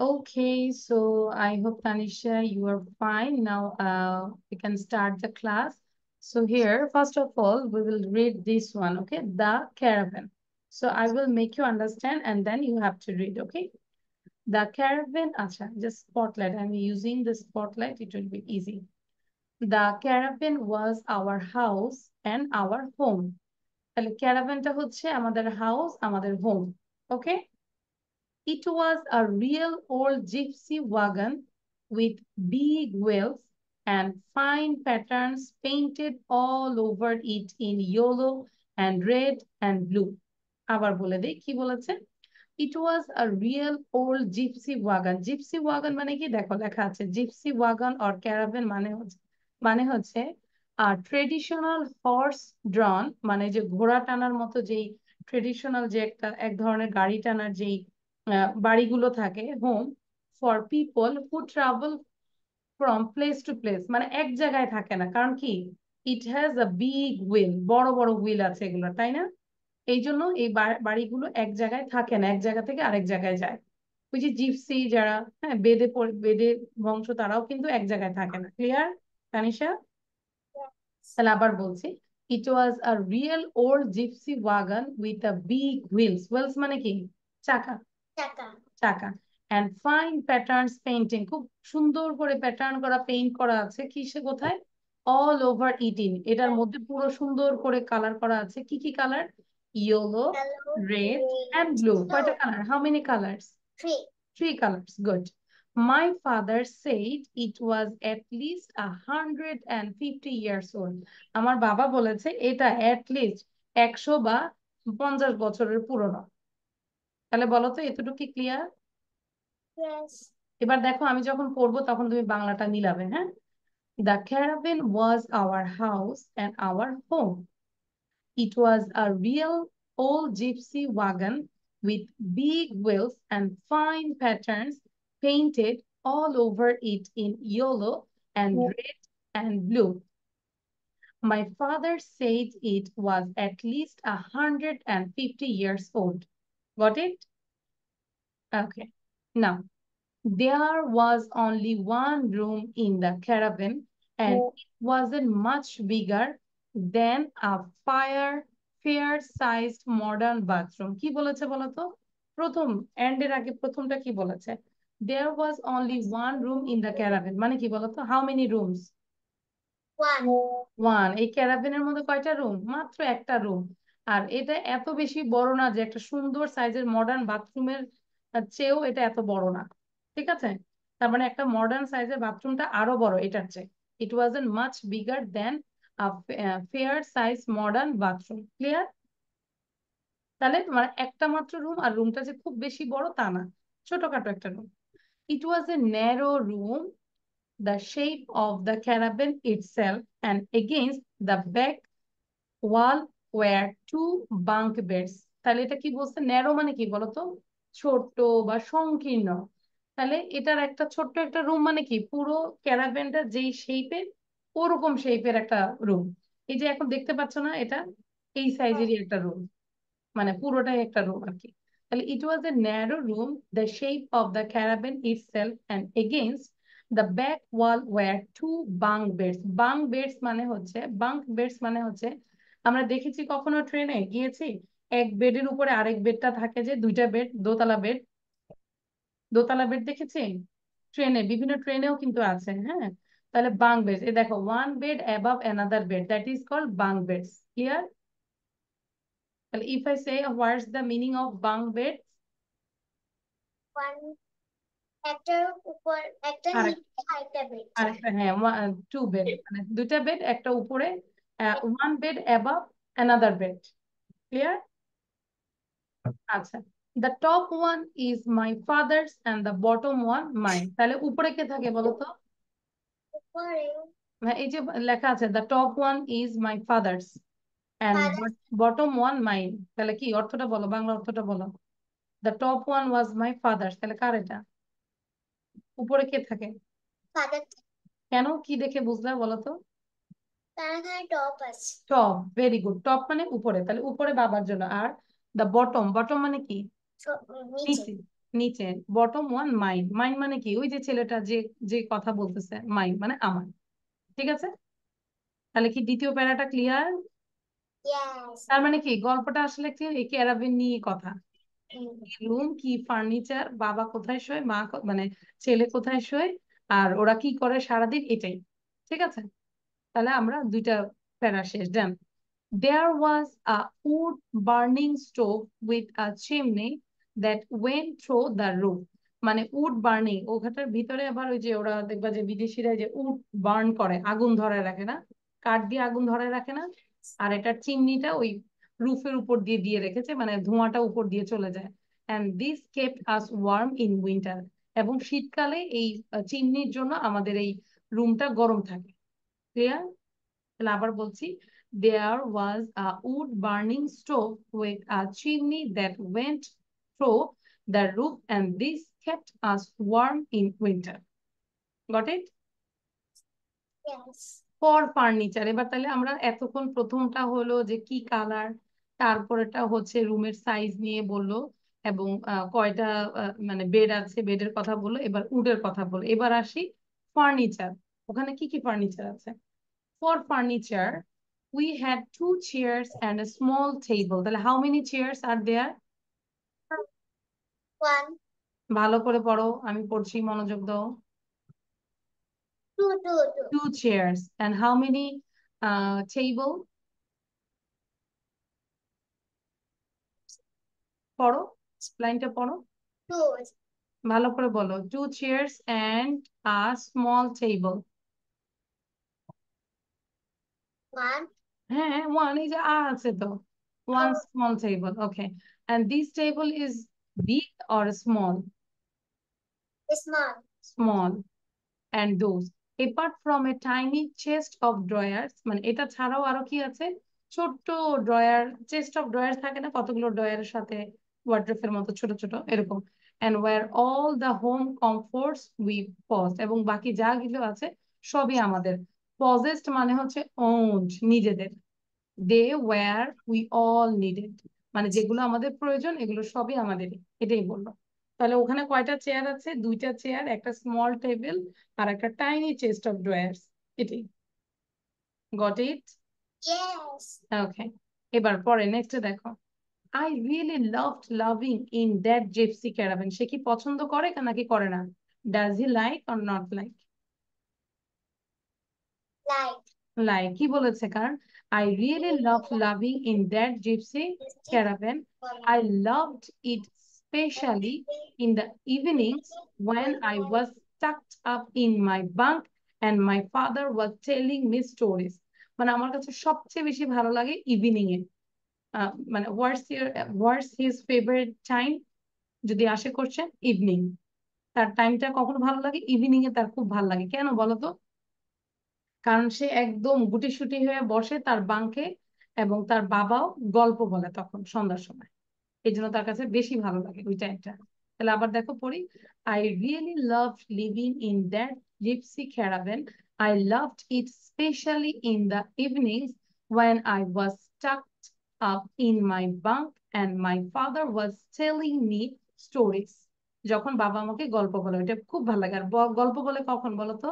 Okay, so I hope Tanisha, you are fine. Now uh, we can start the class. So here, first of all, we will read this one, okay? The caravan. So I will make you understand and then you have to read, okay? The caravan, acha, just spotlight. I'm using the spotlight, it will be easy. The caravan was our house and our home. তাহলে ক্যারাভ্যানটা হচ্ছে another house, another home. Okay. It was a real old gypsy wagon with big wheels and fine patterns painted all over it in yellow and red and blue. আবার বলে দেই কি বলেছে it was a real old gypsy wagon gypsy wagon মানে কি দেখো লেখা আছে জিপসি ওয়াগন অর ক্যারাভেন মানে হচ্ছে মানে হচ্ছে আর ট্রেডিশনাল হর্স ড্রন মানে যে ঘোড়া টানার মতো যেই ট্রেডিশনাল যে একটা এক ধরনের গাড়ি টানার যেই বাড়িগুলো থাকে home for people who travel from place to place মানে এক জায়গায় থাকে না কারণ কি it has a big wheel বড় বড় হুইল আছে এগুলো তাই না এই জন্য এই বাড়িগুলো এক জায়গায় থাকে না এক জায়গা থেকে আরেক জায়গায় যায় ওই যে জিপসি যারা হ্যাঁ বেদে বেদে বংশ তারাও কিন্তু এক জায়গায় থাকে না ক্লিয়ার তানিশা তাহলে আবার বলছি it was a real old gypsy wagon with a big wheels wheels মানে কি চাকা চাকা অ্যান্ড ফাইন প্যাটার্নস পেইন্টিং খুব সুন্দর করে প্যাটার্ন করা পেইন্ট করা আছে কিসে কোথায় অল ওভার ইটিন এটার মধ্যে পুরো সুন্দর করে কালার করা আছে কি কি colour yellow red and blue কয়টা colour how many colours three colours good my father said it was at least hundred and fifty years old আমার বাবা বলেছে এটা অ্যাট লিস্ট একশো বা পঞ্চাশ বছরের পুরনো তাহলে বলো তো এতটুকু কি ক্লিয়ার এবার দেখো আমি যখন পড়বো তখন তুমি বাংলাটা মিলাবে হ্যাঁ the caravan was our house and our home it was a real old gypsy wagon with big wheels and fine patterns painted all over it in yellow and red and blue. My father said it was at least 150 years old. Got it? Okay. Now, there was only one room in the caravan and oh. it wasn't much bigger than a fire fair sized modern bathroom কি বলেছে বলতো প্রথম and এর আগে প্রথমটা কি বলেছে there was only one room in the caravan মানে কি বলতো how many rooms one one এই ক্যারাভেনের মধ্যে কয়টা room? মাত্র একটা room. আর এটা এত বেশি বড় না যে একটা সুন্দর সাইজের মডার্ন বাথরুমের চেয়েও এটা এত বড় না ঠিক আছে তার মানে একটা মডার্ন সাইজের বাথরুমটা আরো বড় এটার চেয়ে it was an much bigger than fair size modern bathroom clear তাহলে তোমার মানে একটা মাত্র রুম আর রুমটা যে খুব বেশি বড় তা না ছোটখাটো একটা room was a a room the shape of the the itself and against the back wall were two bunk beds তাহলে এটা কি বলছে ন্যারো মানে কি বলতো ছোট্ট বা সংকীর্ণ তাহলে এটার একটা ছোট্ট একটা রুম মানে কি পুরো ক্যারাভ্যানটা যেই শেপের ওরকম শেপের একটা রুম এই যে এখন দেখতে পাচ্ছ না এটা এই সাইজেরই হ্যাঁ। একটা রুম মানে পুরোটাই একটা রুম আর কি তাহলে it was a narrow room the shape of the caravan itself and against the back wall were two bunk beds bunk beds মানে হচ্ছে বাঙ্ক বেডস মানে হচ্ছে আমরা দেখেছি কখনো ট্রেনে গিয়েছি এক বেডের উপরে আরেক বেডটা থাকে যে দুইটা বেড দোতলা বেড দোতলা বেড দেখেছি ট্রেনে বিভিন্ন ট্রেনেও কিন্তু আছে হ্যাঁ তাহলে বাং বেড এ দেখো one bed above another bed that is call bunk beds clear তাহলে if I say what's the meaning of bunk bed একটা উপর একটা নিচে আরেকটা বেড আরেকটা হ্যাঁ টু বেড মানে দুইটা বেড একটা উপরে uh, one bed above another bed. Clear? আচ্ছা the top one is my father's and the bottom one mine তাহলে উপরে কে থাকে বলো তো উপরে লেখা আছে the top one is my father's and bottom one mine তাহলে কি অর্থটা বলো বাংলা অর্থটা বলো the top one was my father's তাহলে কার এটা উপরে কে থাকে ফাদার কেন কি দেখে বুঝলা বলো তো তার টপ ভেরি গুড টপ মানে উপরে তাহলে উপরে বাবার জন্য আর দ্য বটম বটম মানে কি নিচে নিচে বটম ওয়ান মাইন্ড মাইন্ড মানে কি ওই যে ছেলেটা যে যে কথা বলতেছে মাইন্ড মানে আমার ঠিক আছে তাহলে কি দ্বিতীয় প্যারাটা ক্লিয়ার তার মানে কি গল্পটা আসলে কি এই ক্যারাবিন নিয়ে কথা রুম কি ফার্নিচার বাবা কোথায় শোয় মা মানে ছেলে কোথায় শোয় আর ওরা কি করে সারাদিন এটাই ঠিক আছে তাহলে আমরা দুইটা প্যারা শেষ then there was a wood burning stove with a chimney that went through the roof. মানে উড বার্নিং ওখানটার ভিতরে আবার ওই যে ওরা দেখবা যে বিদেশিরা যে উড বার্ন করে আগুন ধরে রাখে না কাঠ দিয়ে আগুন ধরে রাখে না আর এটা চিমনিটা ওই রুফের উপর দিয়ে দিয়ে রেখেছে মানে ধোঁয়াটা উপর দিয়ে চলে যায় and this kept us warm in winter এবং শীতকালে এই চিমনির জন্য আমাদের এই রুমটা গরম থাকে ক্লিয়ার তাহলে আবার বলছি there was a wood burning stove with a chimney that went through the roof and this kept us warm in winter got it yes for furniture এবার তাহলে আমরা এতক্ষণ প্রথমটা হলো যে কি কালার তারপরেটা হচ্ছে রুমের সাইজ নিয়ে বললো এবং কয়টা মানে বেড আছে বেডের কথা বললো এবার উডের কথা বললো এবার আসি ফার্নিচার ওখানে কি কি ফার্নিচার আছে for furniture we had two chairs and a small table তাহলে how many chairs are there one ভালো করে পড়ো আমি পড়ছি মনোযোগ দাও Two, two, two. two chairs and how many uh, table পড়ো লাইনটা পড়ো ভালো করে বলো two chairs and a small table হ্যাঁ ওয়ান হ্যাঁ, এই যে আ আছে তো one small table okay and this table is big or small small small and those apart from a tiny chest of drawers মানে এটা ছাড়াও আরো কি আছে ছোট্ট ড্রয়ার চেস্ট অফ ড্রয়ার থাকে না কতগুলো ড্রয়ারের সাথে ওয়ার্ড্রফের মতো ছোট ছোট এরকম and were all the home comforts we possessed এবং বাকি যা কিছু আছে সবই আমাদের পজেস্ট মানে হচ্ছে ওন্ড নিজেদের they were we all needed মানে যেগুলো আমাদের প্রয়োজন এগুলো সবই আমাদের এটাই বললো তাহলে ওখানে কয়টা চেয়ার আছে দুইটা চেয়ার একটা স্মল টেবিল আর একটা টাইনি চেস্ট অফ ড্রয়ার্স এটাই গট ইট ওকে এবার পরে নেক্সট দেখো I really loved loving in that gypsy caravan সে কি পছন্দ করে নাকি করে না does he like or not like like কি বলেছে কারণ I really love loving in that gypsy caravan I loved it specially in the evening when I was tucked up in my bunk and my father was telling me stories মানে আমার কাছে সবচেয়ে বেশি ভালো লাগে ইভিনিং এ মানে what's your what's his favourite time যদি আসে করছেন ইভিনিং তার টাইমটা কখন ভালো লাগে ইভিনিং এ তার খুব ভালো লাগে কেন বলো তো কারণ সে একদম গুটিসুটি হয়ে বসে তার বাঙ্কে এবং তার বাবাও গল্প বলে তখন সন্ধ্যার সময় এই জন্য তার কাছে বেশি ভালো লাগে ওই টাইমটা তাহলে আবার দেখো পড়ি I really love living in that gypsy caravan I love it specially in the evening when I was tucked up in my bunk and my father was telling me stories যখন বাবা আমাকে গল্প বলে ওইটা খুব ভালো লাগে আর গল্প বলে কখন বলো তো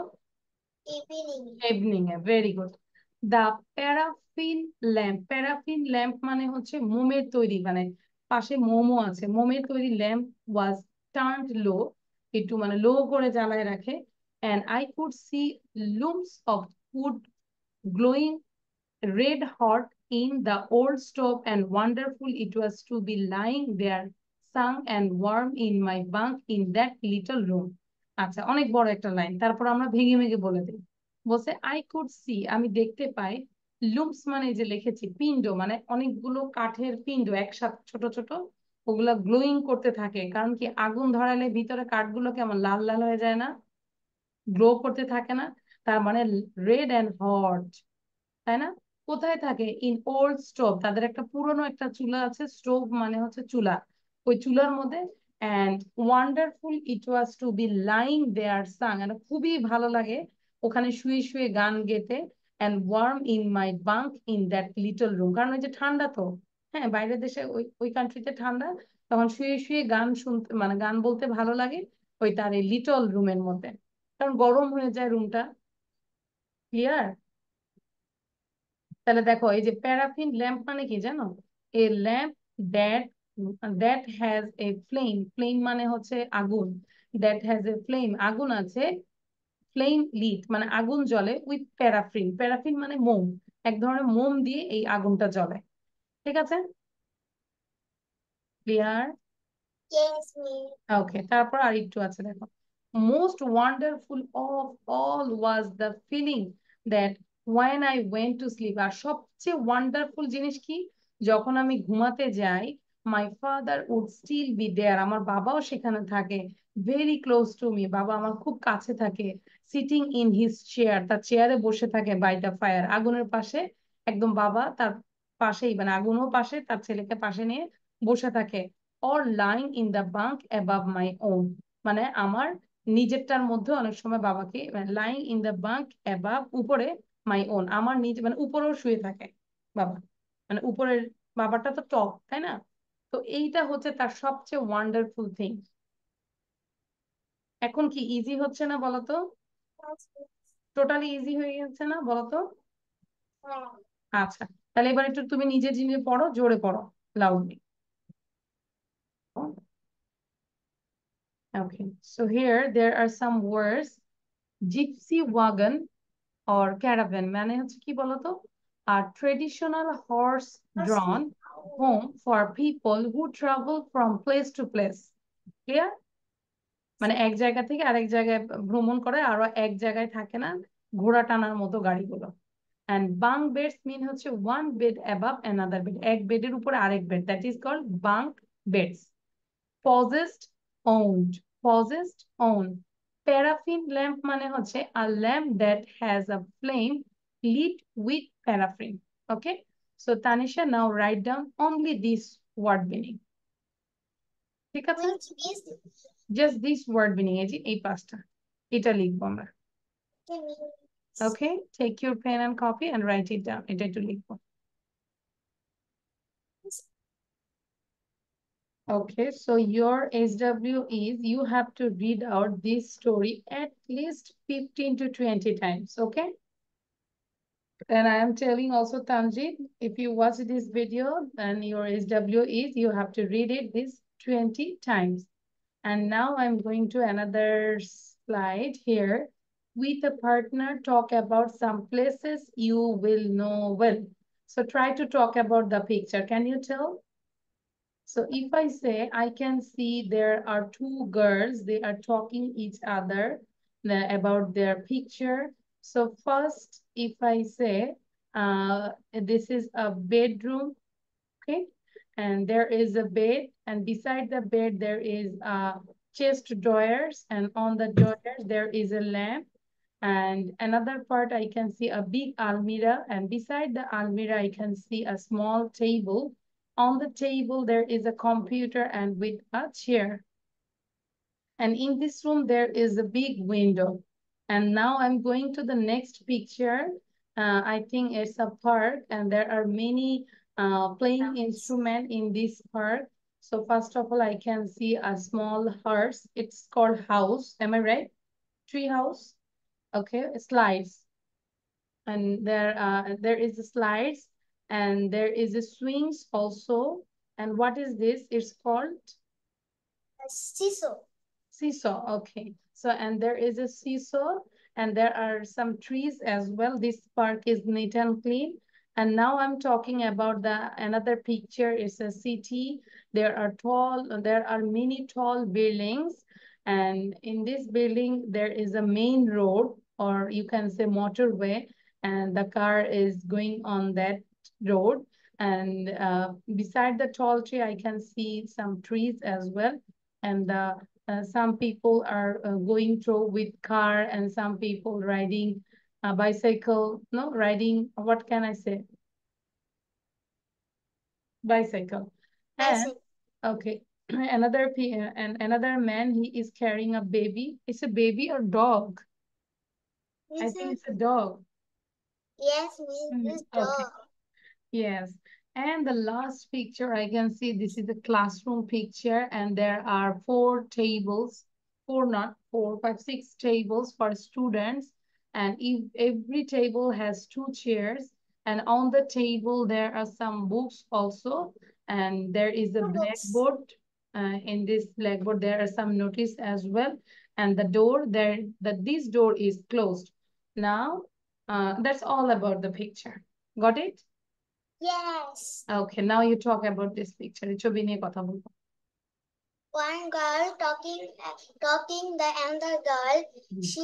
ইভিনিং ইভিনিং এ very good the paraffin lamp paraffin মানে হচ্ছে মোমের তৈরি মানে পাশে মোমো আছে মোমের তৈরি ল্যাম্প ওয়াজ টার্নড লো একটু মানে লো করে জ্বালায় রাখে and I could see looms of wood glowing red hot in the old stove and wonderful it was to be lying there sung and warm in my bunk in that little room. আচ্ছা অনেক বড় একটা line তারপর আমরা ভেঙে ভেঙে বলে দিই বলছে আই কুড সি আমি দেখতে পাই লুমস মানে যে লিখেছি পিণ্ড মানে অনেকগুলো কাঠের পিণ্ড একসাথে ছোট ছোট ওগুলা গ্লোয়িং করতে থাকে কারণ কি আগুন ধরালে ভিতরে কাঠগুলো কেমন লাল লাল হয়ে যায় না গ্লো করতে থাকে না তার মানে রেড অ্যান্ড হট তাই না কোথায় থাকে ইন ওল্ড স্টোভ তাদের একটা পুরনো একটা চুলা আছে স্টোভ মানে হচ্ছে চুলা ওই চুলার মধ্যে and wonderful it was to be lying there sang এটা খুবই ভালো লাগে ওখানে শুয়ে শুয়ে গান গেতে and warm in my bunk in that little room কারণ ওই যে ঠান্ডা তো হ্যাঁ বাইরের দেশে ওই ওই কান্ট্রিতে ঠান্ডা তখন শুয়ে শুয়ে গান শুনতে মানে গান বলতে ভালো লাগে ওই তার এই লিটল রুমের মধ্যে কারণ গরম হয়ে যায় রুমটা ক্লিয়ার তাহলে দেখো এই যে প্যারাফিন ল্যাম্প মানে কি জানো a lamp that that has a flame মানে হচ্ছে আগুন দ্যাট হ্যাজ ফ্লেম আগুন আছে ফ্লেম লিট মানে আগুন জ্বলে উইথ প্যারাফিন প্যারাফিন মানে মোম এক ধরনের মোম দিয়ে এই আগুনটা জ্বলে ঠিক আছে ক্লিয়ার ওকে তারপর আর একটু আছে দেখো most wonderful of all was the feeling that when I went sleep আর সবচেয়ে ওয়ান্ডারফুল জিনিস কি যখন আমি ঘুমাতে যাই my father would still be there আমার বাবাও সেখানে থাকে ভেরি ক্লোজ টু মি বাবা আমার খুব কাছে থাকে সিটিং ইন হিজ চেয়ার তার চেয়ারে বসে থাকে বাই দ্য ফায়ার আগুনের পাশে একদম বাবা তার পাশেই মানে আগুনও পাশে তার ছেলেকে পাশে নিয়ে বসে থাকে or lying in the bunk above my own মানে আমার নিজেরটার মধ্যে অনেক সময় বাবাকে মানে lying in the bunk above উপরে মাই ওন আমার নিজে মানে উপরেও শুয়ে থাকে বাবা মানে উপরের বাবাটা তো টপ তাই না তো এইটা হচ্ছে তার সবচেয়ে ওয়ান্ডারফুল থিং এখন কি ইজি হচ্ছে না বলতো টোটালি ইজি হয়ে গেছে না বলতো আচ্ছা তাহলে এবার একটু তুমি নিজে জিনিস পড়ো জোরে পড়ো loudly Okay, so here there are some words. Gypsy wagon or caravan মানে হচ্ছে কি বলতো আর traditional horse drawn home for people who travel from place to place. Clear? মানে এক জায়গা থেকে আরেক জায়গায় ভ্রমণ করে আর এক জায়গায় থাকে না ঘোড়া টানার মতো গাড়িগুলো অ্যান্ড বাং বেডস মিন হচ্ছে one bed above another bed এক বেডের উপরে আরেক bed that is call bunk beds possessed owned possessed own paraffin lamp মানে হচ্ছে a lamp that has a flame lit with paraffin okay So Tanisha, now write down only this word meaning. ঠিক আছে word this word meaning এই যে এই পাঁচটা এটা লিখবো আমরা okay take your pen and copy and write it down এটা একটু লিখবো Okay, so your SW is you have to read out this story at least 15 to 20 times, okay? And I am telling also Tanji, if you watch this video and your SW is, you have to read it this 20 times. And now I'm going to another slide here. With a partner, talk about some places you will know well. So try to talk about the picture. Can you tell? So if I say, I can see there are two girls, they are talking each other about their picture so first, if I say uh, this is a bedroom, okay? And there is a bed and beside the bed, there is a chest drawers and on the drawers, there is a lamp. And another part, I can see a big almirah and beside the almirah, I can see a small table. On the table, there is a computer and with a chair. And in this room, there is a big window. And now I'm going to the next picture. Uh, I think it's a park and there are many uh, playing instrument in this park. So first of all, I can see a small horse. It's called house. Am I right? Tree house. Okay, slides. And there, uh, there is slides and there is a swings also. And what is this? It's called? a Seesaw. Seesaw, okay. So, and there is a seesaw and there are some trees as well. This park is neat and clean. And now I'm talking about the another picture. It's a city. There are tall, there are many tall buildings. And in this building, there is a main road or you can say motorway. And the car is going on that road. And uh, beside the tall tree, I can see some trees as well. And the uh, some people are uh, going through with car and some people riding a bicycle, no, riding, what can I say? Bicycle. And, okay, another and another man, he is carrying a baby. It's a baby or dog? I think it's a dog. Yes, it's mm, dog. Okay. Yes. And the last picture, I can see this is a classroom picture and there are four tables, four, not four, five, six tables for students. And if, every table has two chairs and on the table, there are some books also. And there is a blackboard. Uh, in this blackboard, there are some notice as well. And the door there, that this door is closed. Now, uh, that's all about the picture. Got it? Yes. Okay, now you talk about this picture. ছবি নিয়ে কথা বলবো one girl talking talking the other girl mm -hmm. she